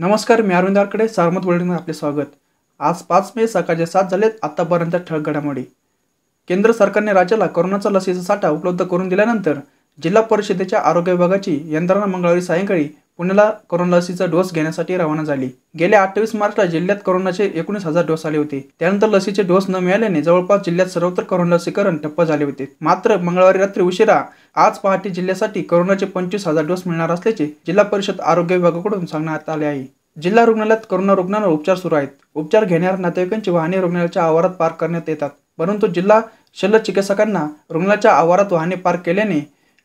नमस्कार मी अरविंदारकडे सारमत वर्ल्डमध्ये आपले स्वागत आज पाच मे सकाळचे सात झालेत आतापर्यंत ठळक घडामोडी केंद्र सरकारने राज्याला कोरोनाचा लसीचा साठा उपलब्ध करून दिल्यानंतर जिल्हा परिषदेच्या आरोग्य विभागाची यंत्रणा मंगळवारी सायंकाळी पुण्याला कोरोना लसीचा डोस घेण्यासाठी रवाना झाली गेल्या अठ्ठावीस मार्चला जिल्ह्यात कोरोनाचे एकोणीस हजार डोस आले होते त्यानंतर लसीचे डोस न मिळाल्याने जवळपास जिल्ह्यात सर्वत्र कोरोना लसीकरण ठप्प झाले होते मात्र मंगळवारी रात्री उशिरा आज पहाटे जिल्ह्यासाठी कोरोनाचे पंचवीस हजार डोस मिळणार असल्याचे जिल्हा परिषद आरोग्य विभागाकडून सांगण्यात आले आहे जिल्हा रुग्णालयात कोरोना रुग्णांवर उपचार सुरू आहेत उपचार घेणाऱ्या नातेवाईकांची वाहने रुग्णालयाच्या आवारात पार्क करण्यात येतात परंतु जिल्हा शल्य चिकित्सकांना रुग्णाच्या आवारात वाहने पार्क केल्याने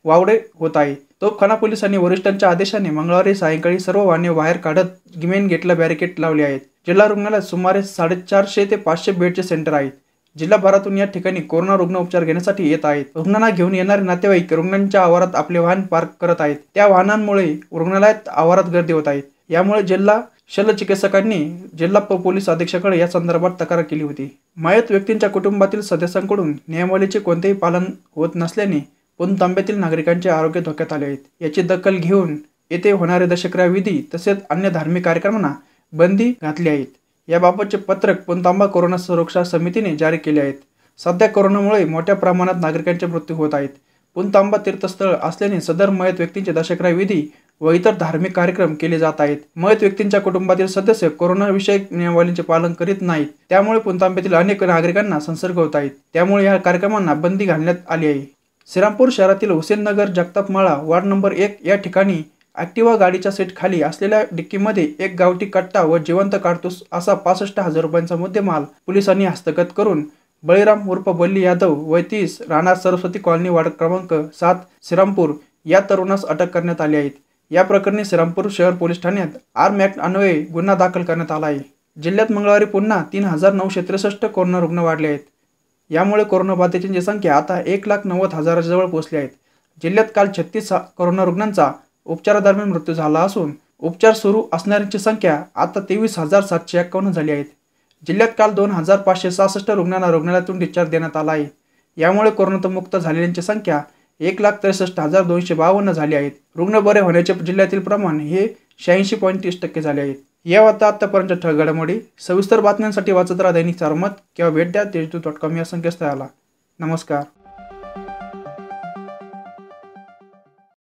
वावडे होत आहे तोफखाना पोलिसांनी वरिष्ठांच्या आदेशाने मंगळवारी सायंकाळी सर्व वाहने बाहेर काढत गिमेन गेटला बॅरिकेड लावले आहेत जिल्हा रुग्णालयात सुमारे साडेचारशे ते पाचशे बेडचे सेंटर आहेत जिल्हाभरातून या ठिकाणी कोरोना रुग्ण उपचार घेण्यासाठी येत आहेत रुग्णांना घेऊन येणारे नातेवाईक रुग्णांच्या आवारात आपले वाहन पार्क करत आहेत त्या वाहनांमुळे रुग्णालयात आवारात गर्दी होत आहे यामुळे जिल्हा शल्यचिकित्सकांनी जिल्हा पोलीस अधीक्षकाकडे या संदर्भात तक्रार केली होती मायत व्यक्तींच्या कुटुंबातील सदस्यांकडून नियमावलीचे कोणतेही पालन होत नसल्याने पण तांब्यातील नागरिकांचे आरोग्य धोक्यात आले आहेत याची दखल घेऊन येथे होणारे दशकरा विधी तसेच अन्य धार्मिक कार्यक्रमांना बंदी घातली आहेत याबाबतचे पत्रक पुणतांबा कोरोना सुरक्षा समितीने जारी केले आहेत सध्या कोरोनामुळे मोठ्या प्रमाणात नागरिकांचे मृत्यू होत आहेत पुणतांबा तीर्थस्थळ असल्याने सदर मयत व्यक्तींचे दशकरा विधी व इतर धार्मिक कार्यक्रम केले जात आहेत मयत व्यक्तींच्या कुटुंबातील सदस्य कोरोनाविषयक नियमावलींचे पालन करीत नाहीत त्यामुळे पुणतांब्यातील अनेक नागरिकांना संसर्ग होत आहेत त्यामुळे या कार्यक्रमांना बंदी घालण्यात आली आहे श्रीरामपूर शहरातील हुसेननगर जगताप माळा वार्ड नंबर एक या ठिकाणी ॲक्टिवा गाडीच्या सीट खाली असलेल्या डिक्कीमध्ये एक गावठी कट्टा व जिवंत काढतूस असा पासष्ट हजार रुपयांचा मुद्देमाल पोलिसांनी हस्तगत करून बळीराम उर्फ बल्ली यादव वय तीस सरस्वती कॉलनी वार्ड क्रमांक सात श्रीरामपूर या तरुणास अटक करण्यात आली आहे या प्रकरणी श्रीरामपूर शहर पोलीस ठाण्यात आर्म ॲक्ट अन्वये गुन्हा दाखल करण्यात आला आहे जिल्ह्यात मंगळवारी पुन्हा तीन हजार नऊशे त्रेसष्ट कोरोना रुग्ण वाढले आहेत यामुळे कोरोनाबाधितांची संख्या आता एक लाख नव्वद हजाराच्या जवळ पोहोचली आहे जिल्ह्यात काल छत्तीस कोरोना रुग्णांचा उपचारादरम्यान मृत्यू झाला असून उपचार सुरू असणाऱ्यांची संख्या आता तेवीस हजार सातशे एकावन्न झाली आहेत जिल्ह्यात काल दोन हजार पाचशे सहासष्ट रुग्णांना रुग्णालयातून डिस्चार्ज देण्यात आला आहे यामुळे कोरोनातमुक्त झालेल्यांची संख्या एक लाख त्रेसष्ट हजार दोनशे बावन्न झाली आहेत रुग्ण बरे होण्याचे जिल्ह्यातील प्रमाण हे शहाऐंशी पॉईंट तीस टक्के झाले आहेत या होता आत्तापर्यंत ठळ घडामोडी सविस्तर बातम्यांसाठी वाचत राहा दैनिक चारमत किंवा भेट द्या तेजदूत डॉट कॉम या संकेतस्थळाला नमस्कार